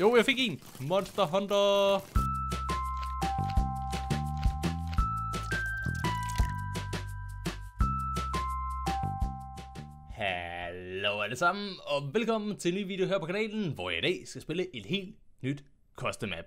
Jo, jeg fik en. Monster Hunter. Hallo alle sammen, og velkommen til en ny video her på kanalen, hvor jeg i dag skal spille et helt nyt custom map.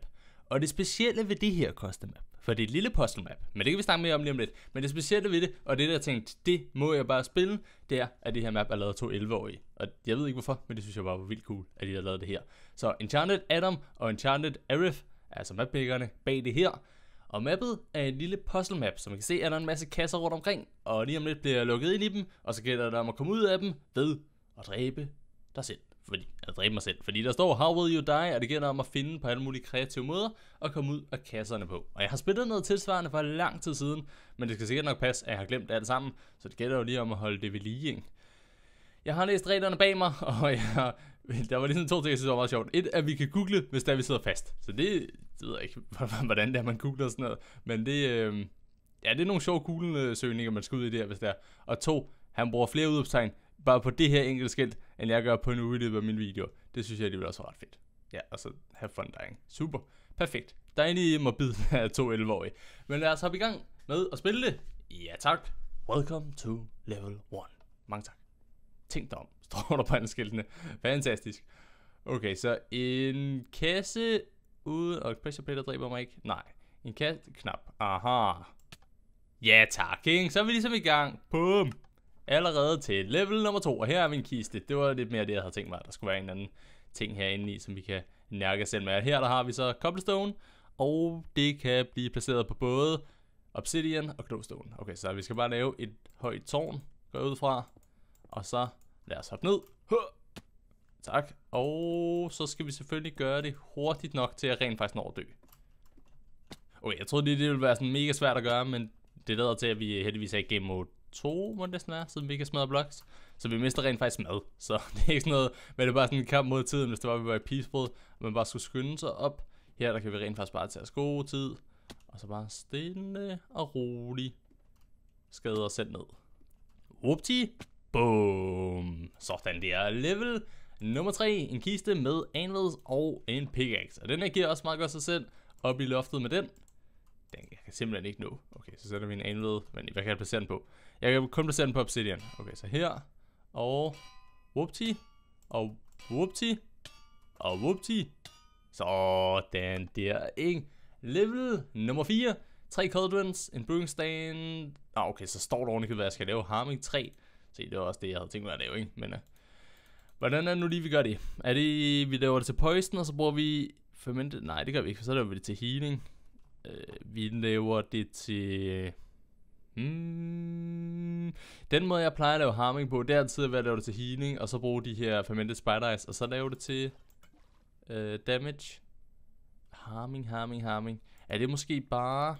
Og det specielle ved det her custom map, for det er et lille puzzle map. Men det kan vi snakke mere om lige om lidt. Men det specielle ved det, og det der jeg tænkte, det må jeg bare spille, det er, at det her map er lavet to 11-årige. Og jeg ved ikke hvorfor, men det synes jeg bare var vildt cool, at de har lavet det her. Så Enchanted Adam og Enchanted Arif, altså mapbækkerne bag det her, og mappet er et lille puzzle map, som man kan se, at der er en masse kasser rundt omkring, og lige om lidt bliver jeg lukket ind i dem, og så gælder det om at komme ud af dem ved at dræbe dig selv. Fordi, eller dræbe mig selv. Fordi der står, how will you die? Og det gælder om at finde på alle mulige kreative måder og komme ud af kasserne på. Og jeg har spillet noget tilsvarende for lang tid siden, men det skal sikkert nok passe, at jeg har glemt alt sammen. Så det gælder jo lige om at holde det ved lige, ikke? Jeg har læst reglerne bag mig, og jeg, der var ligesom to ting, jeg synes var meget sjovt. Et, at vi kan google, hvis der vi sidder fast. Så det, det ved jeg ikke, hvordan det er, man googler sådan noget. Men det, øh, ja, det er nogle sjove Google-søgninger, man skal ud i der, hvis der. Og to, han bruger flere udopstegn, bare på det her enkelte skilt, end jeg gør på en uge af min video. Det synes jeg, det vil også være ret fedt. Ja, og så altså, have fun dying. Super. Perfekt. Der er inde i morbid af to 11-årige. Men lad os hoppe i gang med at spille det. Ja tak. Welcome to level 1. Mange tak. Tænk dig om, står der på skiltene. Fantastisk. Okay, så en kasse ude, og pressure plate, dræber mig ikke. Nej, en kasse, knap. Aha. Ja tak, ikke? Så er vi ligesom i gang. Bum allerede til level nummer 2, og her er min kiste. Det var lidt mere det, jeg havde tænkt mig, at der skulle være en anden ting herinde i, som vi kan nærke selv med. Her der har vi så cobblestone, og det kan blive placeret på både obsidian og glowstone. Okay, så vi skal bare lave et højt tårn, gå ud fra, og så lad os hoppe ned. Tak, og så skal vi selvfølgelig gøre det hurtigt nok til at rent faktisk når at dø. Okay, jeg troede lige, det ville være sådan mega svært at gøre, men det lader til, at vi heldigvis er i game mode to, må det er, siden vi kan smadret blocks. Så vi mister rent faktisk mad. Så det er ikke sådan noget, men det er bare sådan en kamp mod tiden, hvis det var, vi var i peaceful, og man bare skulle skynde sig op. Her der kan vi rent faktisk bare tage os god tid, og så bare stille og roligt skade os selv ned. Upti! boom. Sådan er level. Nummer 3, en kiste med anvils og en pickaxe. Og den her giver også meget godt sig selv op i loftet med den. Den jeg kan simpelthen ikke nå. Okay, så sætter vi en anvil, men hvad kan jeg placere den på? Jeg kan kun placere den på obsidian. Okay, så her. Og... Whoopty. Og whoopty. Og whoopty. Sådan der, ikke? Level nummer 4. 3 cauldrons, en brewing stand. Ah, okay, så står der ordentligt, hvad jeg skal lave. Harming 3. Se, det var også det, jeg havde tænkt mig at lave, ikke? Men uh, hvordan er det nu lige, vi gør det? Er det, vi laver det til poison, og så bruger vi fermentet? Nej, det gør vi ikke, for så laver vi det til healing. Uh, vi laver det til... Mm. Den måde, jeg plejer at lave harming på, det er altid at lave det til healing, og så bruge de her fermented spider eyes, og så lave det til øh, damage. Harming, harming, harming. Er det måske bare...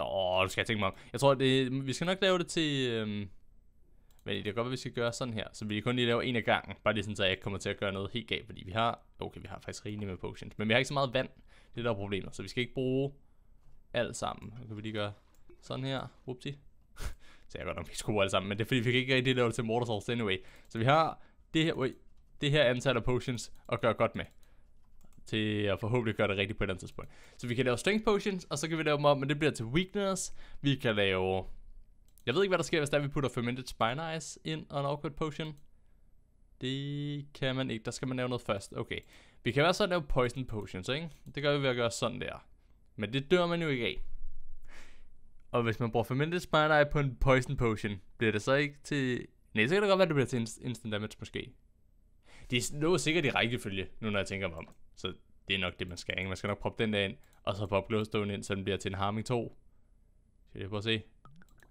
Åh, oh, du skal jeg tænke mig om. Jeg tror, det, vi skal nok lave det til... Øh... Men det kan godt være, vi skal gøre sådan her. Så vi kun lige lave en af gangen. Bare lige sådan, så jeg ikke kommer til at gøre noget helt galt. Fordi vi har... Okay, vi har faktisk rigeligt med potions. Men vi har ikke så meget vand. Det er der problemer, problemet. Så vi skal ikke bruge alt sammen. Så kan vi lige gøre sådan her. whoopsi. så jeg godt nok vi skulle alle sammen, men det er fordi, vi kan ikke rigtig lave det til Mortar anyway. Så vi har det her, wait, det her antal af potions at gøre godt med til at forhåbentlig gøre det rigtigt på et andet tidspunkt. Så vi kan lave strength potions, og så kan vi lave dem op, men det bliver til weakness. Vi kan lave... Jeg ved ikke, hvad der sker, hvis der vi putter fermented spine ice ind og en awkward potion. Det kan man ikke. Der skal man lave noget først. Okay. Vi kan sådan lave poison potions, ikke? Det gør vi ved at gøre sådan der. Men det dør man jo ikke af. Og hvis man bruger Fermented spider Eye på en Poison Potion, bliver det så ikke til... Nej, så kan det godt være, det bliver til Instant Damage måske. er lå sikkert i rækkefølge, nu når jeg tænker mig om. Så det er nok det, man skal. Ikke? Man skal nok proppe den der ind, og så poppe Glowstone ind, så den bliver til en Harming 2. Skal jeg prøve at se?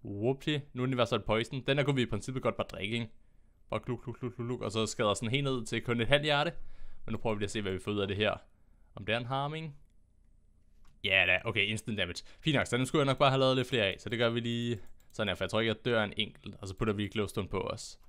Whoopsie. Nu er Universal Poison. Den her kunne vi i princippet godt bare drikke, ikke? Bare kluk, kluk, kluk, kluk, kluk, og så skader sådan helt ned til kun et halvt hjerte. Men nu prøver vi lige at se, hvad vi får ud af det her. Om det er en harming. Ja da, okay, instant damage. Fint nok, så den skulle jeg nok bare have lavet lidt flere af, så det gør vi lige sådan her, for jeg tror ikke, jeg dør en enkelt, og så putter vi glowstone på os.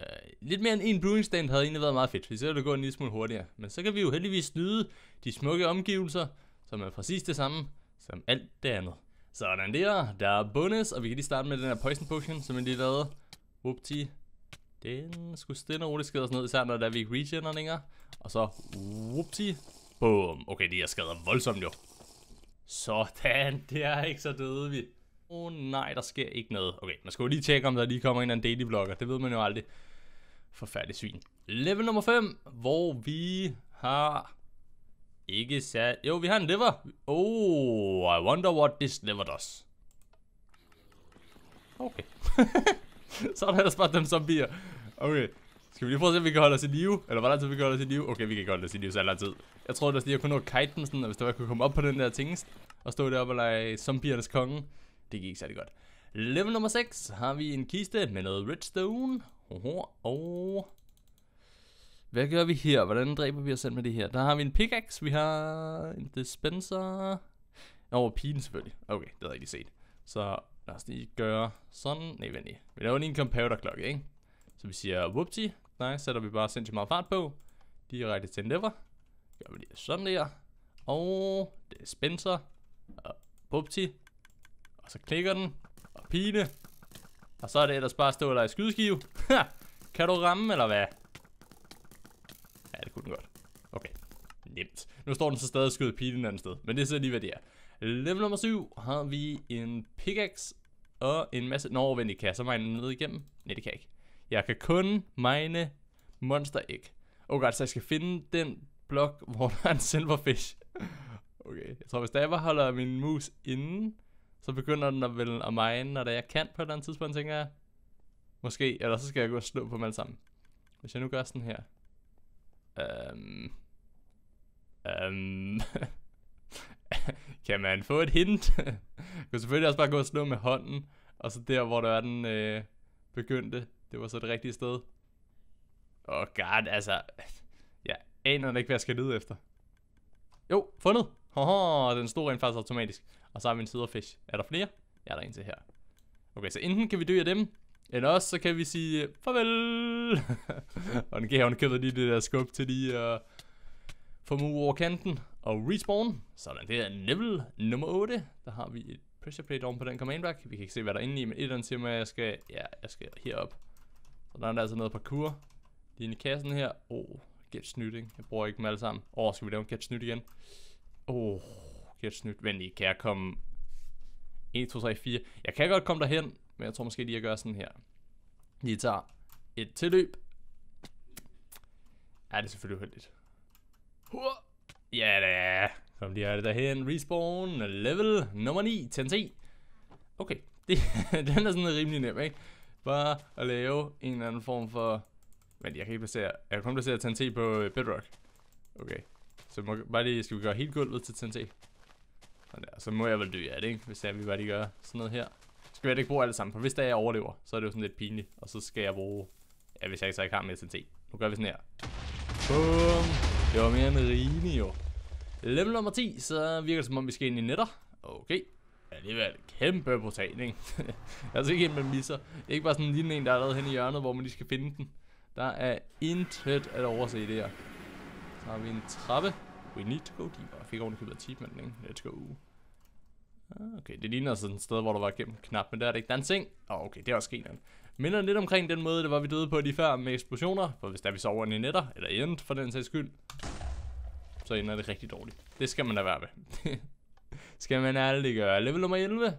Uh, lidt mere end en brewing stand havde egentlig været meget fedt, hvis så det gå en lille smule hurtigere. Men så kan vi jo heldigvis nyde de smukke omgivelser, som er præcis det samme som alt det andet. Sådan der, der er bonus, og vi kan lige starte med den her poison potion, som vi lige lavede. Whoopty. Den skulle stille og roligt skade os ned, især når der er vi ikke regener længere. Og så, whoopty, Boom. Okay, de her skader voldsomt jo. Sådan, det er ikke så døde vi. Åh oh, nej, der sker ikke noget. Okay, man skal jo lige tjekke, om der lige kommer en eller anden daily-vlogger. Det ved man jo aldrig. Forfærdelig svin. Level nummer 5, hvor vi har... Ikke sat... Jo, vi har en lever. Oh, I wonder what this lever does. Okay. så er der ellers bare dem zombier. Okay. Skal vi lige prøve at se, om vi kan holde os i live? Eller hvor lang tid vi kan holde os i live? Okay, vi kan ikke holde os i live så lang tid. Jeg tror da lige, jeg kunne nå kiten sådan, og hvis der var, kunne komme op på den der tingest, og stå deroppe og lege zombiernes konge. Det gik ikke særlig godt. Level nummer 6 har vi en kiste med noget redstone. Oho, og... Hvad gør vi her? Hvordan dræber vi os selv med det her? Der har vi en pickaxe, vi har en dispenser. Over pigen selvfølgelig. Okay, det havde jeg ikke set. Så lad os lige gøre sådan. Nej, vent lige. Vi laver lige en computer klokke, ikke? Så vi siger, whoopty, Nej, sætter vi bare sindssygt meget fart på. Direkte til endeavor. Gør vi lige sådan der. Og det er Spencer. Og Bupti. Og så klikker den. Og pine. Og så er det ellers bare at stå der i skydeskive. Kan du ramme, eller hvad? Ja, det kunne den godt. Okay. Nemt. Nu står den så stadig og Pine pilen et andet sted. Men det er så lige, hvad det er. Level nummer 7 har vi en pickaxe og en masse... Nå, vent, det kan jeg så mig ned igennem? Nej, det kan jeg ikke. Jeg kan kun mine monster æg. Oh god, så jeg skal finde den blok, hvor der er en silverfish. Okay, jeg tror, hvis der jeg bare holder min mus inde, så begynder den at, vel at mine, når det jeg kan på et eller andet tidspunkt, tænker jeg. Måske, eller så skal jeg gå og slå på dem alle sammen. Hvis jeg nu gør sådan her. Øhm... Øhm... kan man få et hint? jeg kan selvfølgelig også bare gå og slå med hånden, og så der, hvor der er den øh, begyndte, det var så det rigtige sted. Åh oh god, altså, jeg aner ikke, hvad jeg skal lede efter. Jo, fundet. Haha, den store rent faktisk automatisk. Og så har vi en siderfish. Er der flere? Ja, der er en til her. Okay, så enten kan vi dø af dem, eller også så kan vi sige farvel. og den gav hun lige det der skub til de uh, formue over kanten. Og respawn. Sådan, det er level nummer 8. Der har vi et pressure plate oven på den command back. Vi kan ikke se, hvad der er inde i, men et eller andet siger mig, at jeg skal, ja, jeg skal herop. Så der er der altså noget parkour. Lige i kassen her. Åh, oh, get snydt, ikke? Jeg bruger ikke dem alle sammen. Åh, oh, skal vi lave en get snydt igen? Åh, oh, get snydt. Vent lige, kan jeg komme... 1, 2, 3, 4. Jeg kan godt komme derhen, men jeg tror måske lige, at gøre sådan her. Lige tager et tilløb. Ja, det er selvfølgelig uheldigt. Ja da. Kom lige her derhen. Respawn. Level nummer 9. 10 Okay. Det, den er sådan rimelig nem, ikke? bare at lave en eller anden form for... Men jeg kan ikke placere... Jeg kan kun placere TNT på øh, bedrock. Okay. Så må, bare lige, skal vi gøre helt gulvet til TNT? Og der. Så må jeg vel dø af det, ikke? Hvis jeg, vi bare lige gør sådan noget her. Så skal vi ikke bruge alle sammen, for hvis der jeg overlever, så er det jo sådan lidt pinligt. Og så skal jeg bruge... Ja, hvis jeg så ikke har mere TNT. Nu gør vi sådan her. Boom! Det var mere end rigeligt, jo. Level nummer 10, så virker det som om vi skal ind i netter. Okay, alligevel kæmpe brutal, ikke? altså ikke en, man misser. Det er ikke bare sådan en lille en, der er lavet hen i hjørnet, hvor man lige skal finde den. Der er intet at overse det her. Så har vi en trappe. We need to go deeper. Jeg fik ovenikøbet af achievementen, ikke? Let's go. Ah, okay, det ligner sådan et sted, hvor der var gennem knap, men der er det ikke. Der er en seng. Åh, oh, okay, det er også en Minder lidt omkring den måde, det var vi døde på de før med eksplosioner. For hvis der vi sover i netter, eller end for den sags skyld, så ender det rigtig dårligt. Det skal man da være med. skal man aldrig gøre. Level nummer 11.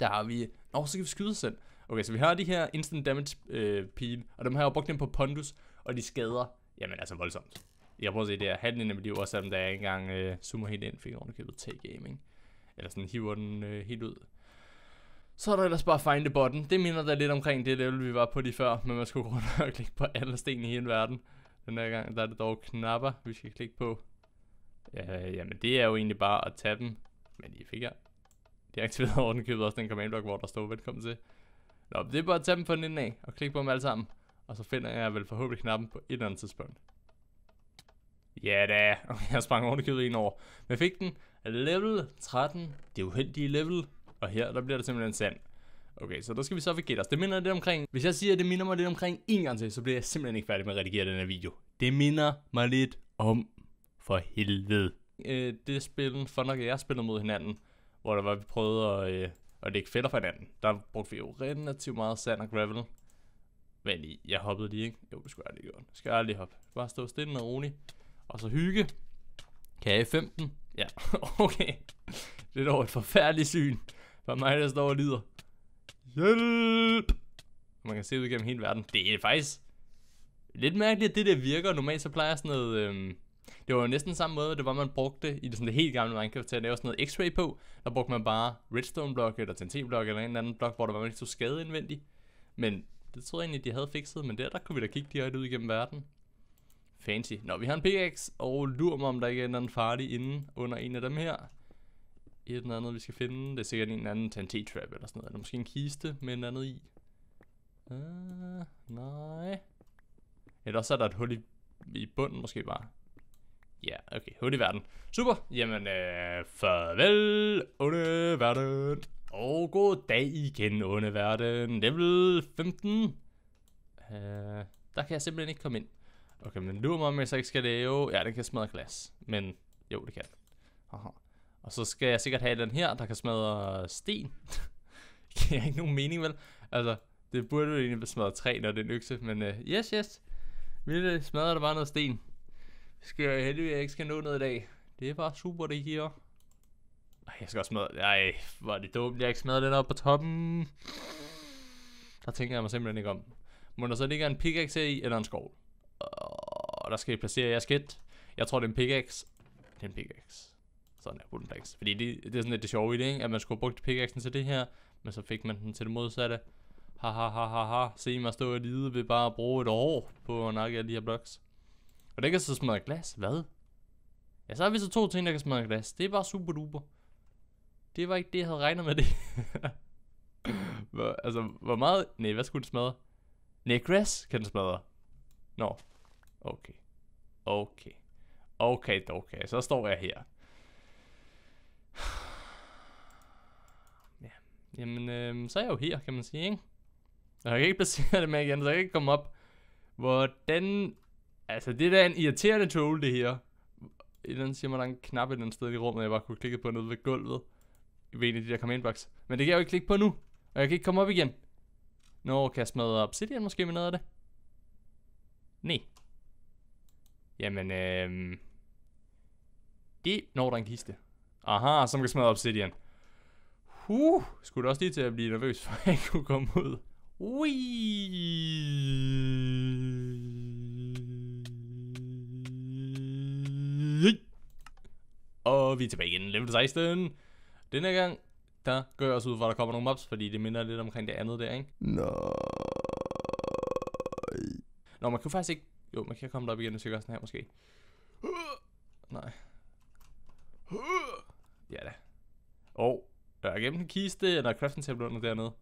Der har vi... Nå, så kan vi skyde selv. Okay, så vi har de her instant damage øh, pil, og dem har jeg brugt dem på Pondus, og de skader, jamen altså voldsomt. Jeg prøver at se, det her halvdelen af mit liv, også selvom der ikke engang øh, zoomer helt ind, fik jeg købet T-Gaming. Eller sådan hiver den øh, helt ud. Så er der ellers bare find the button. Det minder da lidt omkring det level, vi var på lige før, men man skulle rundt og klikke på alle sten i hele verden. Den her gang, der er det dog knapper, vi skal klikke på. Øh, jamen det er jo egentlig bare at tage dem men I fik jeg. De aktiverede købet også den command block, hvor der står velkommen til. Nå, det er bare at tage dem for den af og klikke på dem alle sammen. Og så finder jeg vel forhåbentlig knappen på et eller andet tidspunkt. Ja da, jeg sprang ordentligt en over. Men fik den level 13, det uheldige level. Og her, der bliver det simpelthen sand. Okay, så der skal vi så ved os. Det minder lidt omkring, hvis jeg siger, at det minder mig lidt omkring en gang til, så bliver jeg simpelthen ikke færdig med at redigere den her video. Det minder mig lidt om for helvede øh, det spil, for nok jeg spillede mod hinanden, hvor der var, vi prøvede at, øh, at lægge fælder for hinanden. Der brugte vi jo relativt meget sand og gravel. Men jeg hoppede lige, ikke? Jo, det skulle jeg aldrig gøre. Det skal jeg aldrig hoppe. Bare stå stille og roligt. Og så hygge. Kan jeg 15? Ja, okay. Det er dog et forfærdeligt syn. For mig, der står og lider. Hjælp! Man kan se ud gennem hele verden. Det er faktisk lidt mærkeligt, at det der virker. Normalt så plejer sådan noget... Øh, det var jo næsten samme måde, det var, man brugte i det, sådan det helt gamle Minecraft til at lave sådan noget x-ray på. Der brugte man bare redstone-blok eller TNT-blok eller en anden blok, hvor der var ikke så skade indvendigt. Men det troede jeg egentlig, de havde fikset, men der, der kunne vi da kigge direkte ud igennem verden. Fancy. Nå, vi har en pickaxe, og lurer mig, om der ikke er en farlig inde under en af dem her. Et eller andet, vi skal finde. Det er sikkert en anden TNT-trap eller sådan noget. Eller måske en kiste med en andet i. Uh, nej. Eller så er der et hul i, i bunden måske bare. Ja, okay. Hunde i verden. Super. Jamen, øh, farvel, onde verden. Og god dag igen, onde verden. Level 15. Øh, der kan jeg simpelthen ikke komme ind. Okay, men lurer mig, om jeg så ikke skal lave... Ja, den kan smadre glas. Men jo, det kan Aha. Og så skal jeg sikkert have den her, der kan smadre sten. det giver ikke nogen mening, vel? Altså, det burde jo egentlig smadre træ, når det er en økse. Men uh, yes, yes. Vi smadrer der bare noget sten skal jeg heldigvis, at jeg ikke skal nå noget i dag. Det er bare super, det her. Ej, jeg skal også smadre... Ej, hvor er det dumt, jeg ikke smadrede den op på toppen. Der tænker jeg mig simpelthen ikke om. Må der så ligge en pickaxe her i, eller en skov? Og der skal jeg placere jeres skidt. Jeg tror, det er en pickaxe. Det er en pickaxe. Sådan er wooden pickaxe. Fordi det, det er sådan lidt det sjove i det, ikke? At man skulle bruge brugt pickaxen til det her, men så fik man den til det modsatte. Ha ha ha ha ha. Se mig stå og lide ved bare at bruge et år på at nakke alle de her blocks. Og det kan så smadre glas. Hvad? Ja, så har vi så to ting, der kan smadre glas. Det er bare super duper. Det var ikke det, jeg havde regnet med det. hvor, altså, hvor meget... Nej, hvad skulle det smadre? Nej, græs kan den smadre. Nå. Okay. Okay. Okay, okay. Så står jeg her. Ja. Jamen, øh, så er jeg jo her, kan man sige, ikke? jeg kan ikke placere det med igen, så jeg kan ikke komme op. Hvordan Altså, det er da en irriterende tool, det her. Ellers siger man, der er en knap et sted i rummet, jeg bare kunne klikke på nede ved gulvet. I ved en af de der command box. Men det kan jeg jo ikke klikke på nu. Og jeg kan ikke komme op igen. Nå, kan jeg smadre obsidian måske med noget af det? Nej. Jamen, øhm... Det når der en kiste. Aha, som kan smadre obsidian. Huh, skulle også lige til at blive nervøs, for at jeg ikke kunne komme ud. Ui. vi er tilbage igen. Level 16. Denne gang, der gør jeg også ud, hvor der kommer nogle mobs, fordi det minder lidt omkring det andet der, ikke? Nej. Nå, man kan faktisk ikke... Jo, man kan komme derop igen, hvis jeg gør sådan her, måske. Nej. Ja da. Og der er gennem en kiste, og der er crafting table under dernede.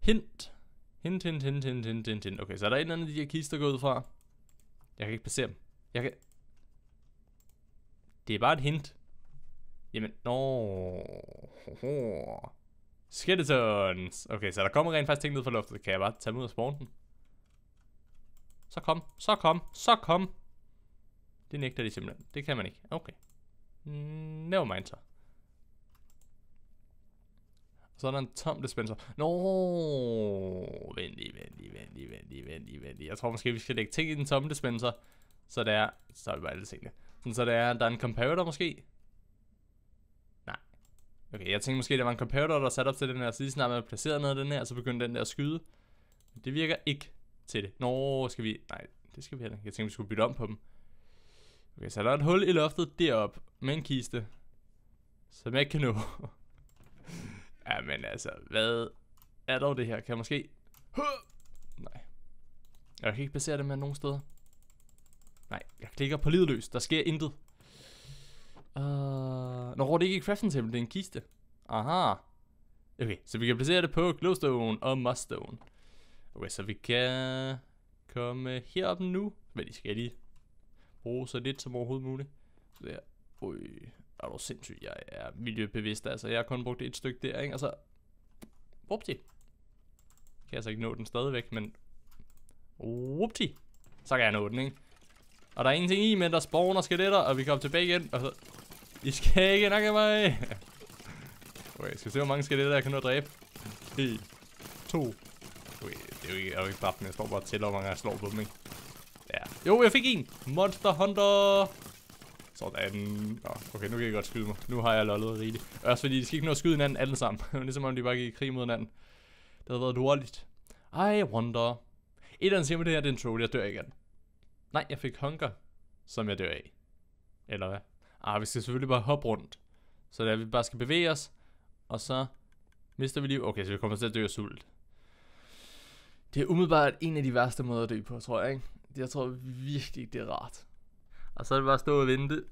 Hint. Hint, hint, hint, hint, hint, hint, hint. Okay, så er der en eller anden af de her kister gået ud fra. Jeg kan ikke passere dem. Jeg kan... Det er bare et hint. Jamen, nå... No. Skeletons! Okay, så der kommer rent faktisk ting ned fra luftet. Kan jeg bare tage dem ud og spawne den? Så kom, så kom, så kom! Det nægter de simpelthen. Det kan man ikke. Okay. Mm, mind, så. så er der en tom dispenser. Nå, vent lige, vent lige, vent lige, vent lige, vent lige, vent lige. Jeg tror måske, vi skal lægge ting i den tomme dispenser. Så der er, så er vi bare alle tingene. Sådan, så det er, der er en comparator måske. Okay, jeg tænkte måske, der var en comparator, der sat op til den her, så lige snart man placeret noget af den her, så begyndte den der at skyde. Men det virker ikke til det. Nå, skal vi... Nej, det skal vi heller Jeg tænkte, vi skulle bytte om på dem. Okay, så der er et hul i loftet derop med en kiste, som jeg ikke kan nå. ja, men altså, hvad er dog det her? Kan jeg måske... Nej. Jeg kan ikke placere det med nogen steder. Nej, jeg klikker på livløs. Der sker intet. Uh, Nå, det er ikke Crafting Table, det er en kiste. Aha. Okay, så vi kan placere det på Glowstone og Muststone. Okay, så vi kan komme herop nu. Men de skal lige bruge så lidt som overhovedet muligt. Så der. Ui, er du sindssygt, Jeg er miljøbevidst, altså. Jeg har kun brugt et stykke der, ikke? Altså, så... Whoopty. Kan jeg ikke nå den stadigvæk, men... Whoopty. Så kan jeg nå den, ikke? Og der er ingenting i, men der spawner skeletter, og vi kommer tilbage igen, og så... I skal ikke nok af mig! Okay, skal vi se, hvor mange skal skeletter jeg kan nå at dræbe? 1, 2. Okay, det er jo ikke, jeg har jo ikke dræbt men Jeg står bare til, hvor mange jeg slår på dem, ikke? Ja. Jo, jeg fik en! Monster Hunter! Sådan. Nå, okay, nu kan jeg godt skyde mig. Nu har jeg lollet rigeligt. Også fordi, de skal ikke nå at skyde hinanden alle sammen. Det er ligesom om de bare gik i krig mod hinanden. Det havde været dårligt. I wonder. Et eller andet siger med det her det er en troll. Jeg dør igen. Nej, jeg fik hunger, som jeg dør af. Eller hvad? Ah, vi skal selvfølgelig bare hoppe rundt. Så det er, at vi bare skal bevæge os, og så mister vi liv. Okay, så vi kommer til at dø af sult. Det er umiddelbart en af de værste måder at dø på, tror jeg, ikke? Jeg tror virkelig det er rart. Og så er det bare at stå og vente.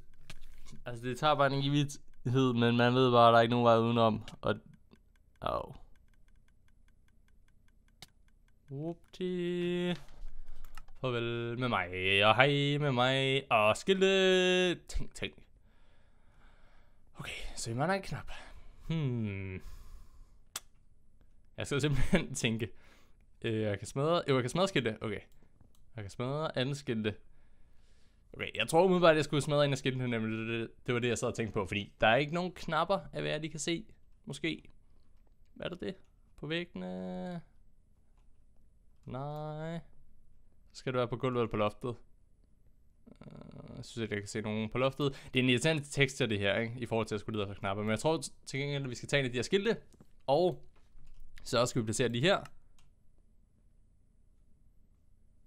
Altså, det tager bare en evighed, men man ved bare, at der er ikke nogen vej udenom. Og... Au. Oh. Whoopty. Farvel med mig, og hej med mig, og skilte. Tænk, tænk, Okay, så vi mangler en knap. Hmm. Jeg skal simpelthen tænke. Øh, jeg kan smadre... Jo, jeg kan smadre skilte. Okay. Jeg kan smadre andet skilte. Okay, jeg tror umiddelbart, at jeg skulle smadre en af skiltene, nemlig det, det, det var det, jeg sad og tænkte på, fordi der er ikke nogen knapper af, hvad jeg lige kan se. Måske. Hvad er der det? På væggene? Nej. skal det være på gulvet eller på loftet. Jeg synes, at jeg kan se nogen på loftet. Det er en irriterende tekst det her, ikke? I forhold til at skulle lide efter knapper. Men jeg tror til gengæld, at vi skal tage en af de her skilte. Og så skal vi placere de her.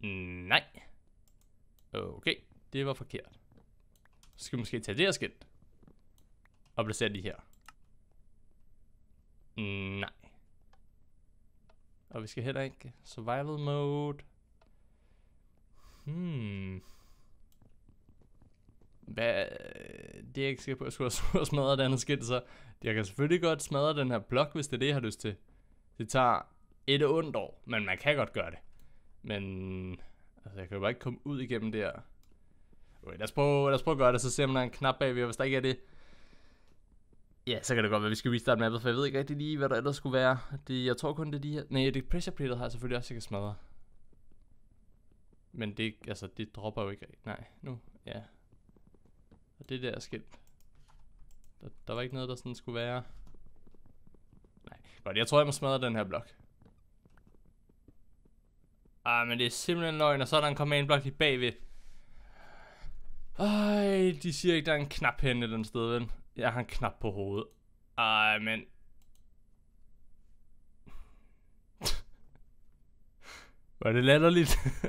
Nej. Okay, det var forkert. Så skal vi måske tage det her skilt. Og placere de her. Nej. Og vi skal heller ikke survival mode. Hmm. Hvad, øh, det er jeg ikke sikker på, jeg skulle have smadret det andet skidt, så jeg kan selvfølgelig godt smadre den her blok, hvis det er det, jeg har lyst til. Det tager et ondt år, men man kan godt gøre det. Men altså, jeg kan jo bare ikke komme ud igennem der. Okay, lad os prøve, lad os prøve at gøre det, så ser man, der er en knap bagved, og hvis der ikke er det, Ja, så kan det godt være, at vi skal restarte mappet, for jeg ved ikke rigtig lige, hvad der ellers skulle være. Det, jeg tror kun, det er de her... Nej, det pressure plate har jeg selvfølgelig også, jeg kan smadre. Men det, altså, det dropper jo ikke... Nej, nu... Ja, og det der skilt. Der, der var ikke noget, der sådan skulle være. Nej. Godt, jeg tror, jeg må smadre den her blok. Ah, men det er simpelthen løgn, og så er der en command-blok lige bagved. Ej, de siger ikke, der er en knap hen et eller andet sted, ven. Jeg har en knap på hovedet. Ej, men... Var det latterligt?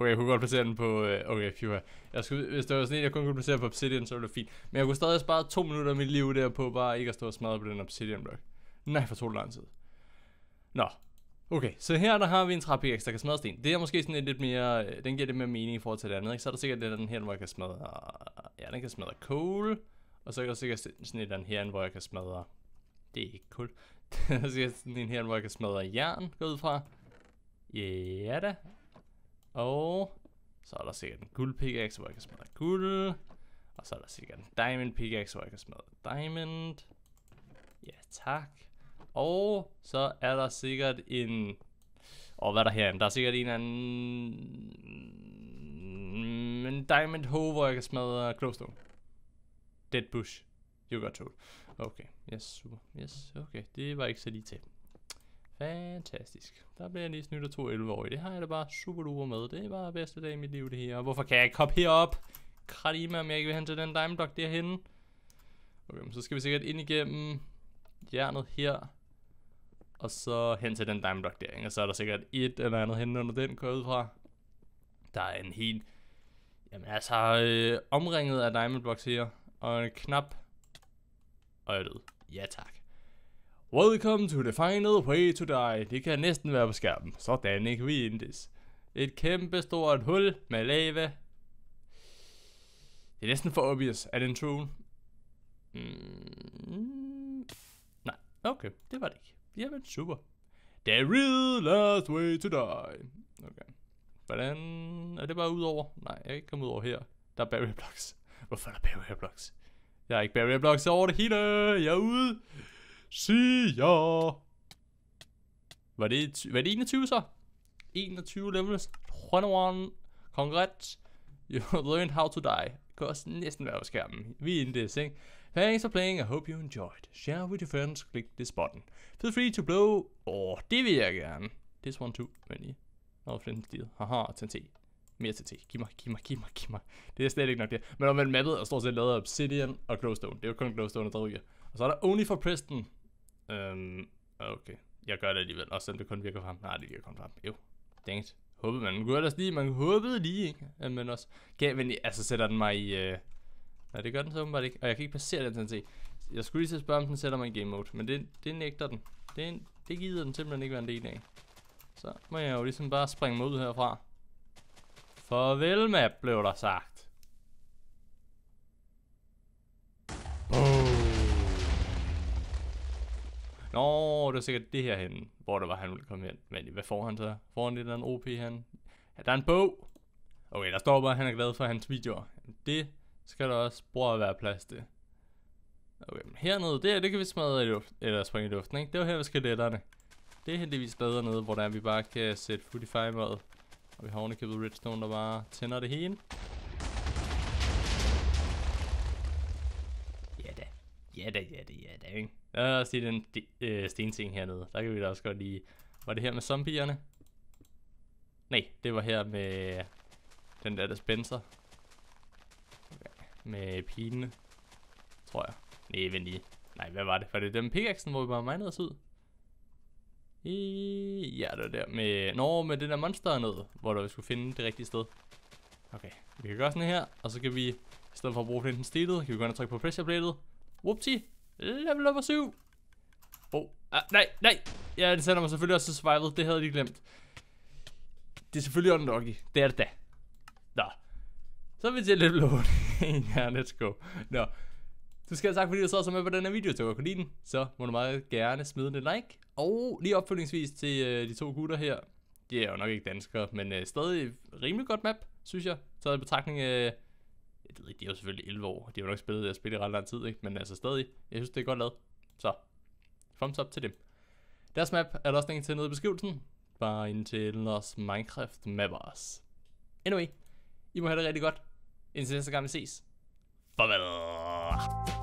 Okay, jeg kunne godt placere den på... Øh, okay, phew. Jeg skulle, hvis det var sådan en, jeg kun kunne placere på Obsidian, så ville det fint. Men jeg kunne stadig spare to minutter af mit liv der på bare ikke at stå og smadre på den Obsidian-blok. Nej, for to lang tid. Nå, Okay, så her der har vi en trappe der kan smadre sten. Det er måske sådan lidt mere, øh, den giver lidt mere mening i forhold til det andet, ikke? Så er der sikkert den her, hvor jeg kan smadre, ja, den kan smadre kul. Og så er der sikkert sådan et andet her, hvor jeg kan smadre, det er ikke kul. der er sikkert sådan en her, hvor jeg kan smadre jern, gå ud fra. Ja da, og så er der sikkert en guld pickaxe, hvor jeg kan smadre guld. Og så er der sikkert en diamond pickaxe, hvor jeg kan smadre diamond. Ja, tak. Og så er der sikkert en... Og hvad er der her? Der er sikkert en anden... Mm, en diamond hoe, hvor jeg kan smadre glowstone. Dead bush. You got to. Okay, yes, super. Yes, okay. Det var ikke så lige til. Fantastisk. Der bliver jeg lige snydt af to 11 år. Det har jeg da bare super duper med. Det er bare bedste dag i mit liv, det her. Og hvorfor kan jeg ikke hoppe herop? mig, om jeg ikke vil hen til den Diamond block derhenne. Okay, så skal vi sikkert ind igennem jernet her. Og så hen til den Diamond block der, ikke? Og så er der sikkert et eller andet hen under den ud fra. Der er en helt... Jamen altså, øh, omringet af Diamond Blocks her. Og en knap. Og jeg død. Ja tak. Welcome to the final way to die. Det kan næsten være på skærmen. Sådan, ikke? Vi indes. Et kæmpe stort hul med lava. Det er næsten for obvious. Er det en troll? Mm, nej, okay. Det var det ikke. Jamen, super. The real last way to die. Okay. Hvordan... Er det bare udover? Nej, jeg kan ikke komme udover her. Der er barrier blocks. Hvorfor er der barrier blocks? Jeg er ikke barrier blocks over det hele. Jeg er ude. Siger. Var det, var det 21 så? 21 levels. 21. Congrats. You learned how to die. også næsten være på skærmen. Vi er in i Thanks for playing. I hope you enjoyed. Share with your friends. Click this button. Feel free to blow. Åh, oh, det vil jeg gerne. This one too. Men i. Nå, for den stil. Haha, TNT. Mere TNT. Giv mig, giv mig, giv mig, giv mig. Det er slet ikke nok det. Men om man mappet er stort set lavet af Obsidian og Glowstone. Det er jo kun Glowstone, der ryger. Og så er der Only for Preston. Øhm, okay, jeg gør det alligevel, også selvom det kun virker frem. Nej, det virker kun frem. Jo, dang it. Håbede man. Man kunne ellers lige, man håbede lige, ikke? Øh, men også, gav, men altså sætter den mig i... Øh... Nej, det gør den så åbenbart ikke. Og jeg kan ikke passere den sådan set. Jeg skulle lige så spørge, om den sætter mig i game mode, men det, det nægter den. Det, det gider den simpelthen ikke være en del af. Så må jeg jo ligesom bare springe mig ud herfra. Farvel map, blev der sagt. Boom. Nå, det var sikkert det her hen, hvor der var, han ville komme hen. Men hvad får han så? Får han lidt af en OP han? Ja, der er en bog. Okay, der står bare, at han er glad for hans videoer. Det skal der også bruge at være plads til. Okay, men hernede, det, her, det kan vi smadre i luften, eller springe i luften, ikke? Det var her ved skeletterne. Det er heldigvis bedre nede, hvor der vi bare kan sætte foot mod. Og vi har ovenikøbet redstone, der bare tænder det hele. Ja da. Ja da, ja da, ja da, ikke? Der er også lige den øh, stenting hernede. Der kan vi da også godt lige... Var det her med zombierne? Nej, det var her med den der dispenser. Okay. Med pinene. tror jeg. Nej, vent lige. Nej, hvad var det? Var det den pickaxen, hvor vi bare minede os ud? I... Ja, det var der med... Nå, med den der monster ned, hvor der vi skulle finde det rigtige sted. Okay, vi kan gøre sådan her, og så kan vi, i stedet for at bruge flinten stilet, kan vi gå ind og trykke på pressure platet. Whoopty! Level nummer 7. Oh, ah, nej, nej. Ja, det sender mig selvfølgelig også til survival. Det havde de glemt. Det er selvfølgelig -lucky. Det er det da. Nå. Så er vi til level 8. ja, let's go. Nå. Du skal have tak, fordi du så så med på den her video. Hvis du kunne lide den, så må du meget gerne smide en like. Og lige opfølgningsvis til øh, de to gutter her. De er jo nok ikke danskere, men øh, stadig rimelig godt map, synes jeg. Så i betragtning af... Øh, jeg ved ikke, de er jo selvfølgelig 11 år. De har jo nok spillet det spil i ret lang tid, ikke? men altså stadig, jeg synes, det er godt lavet. Så, thumbs up til dem. Deres map er der også længe til nede i beskrivelsen. Bare ind til Los Minecraft Mappers. Anyway, I må have det rigtig godt. Indtil næste gang vi ses. Farvel!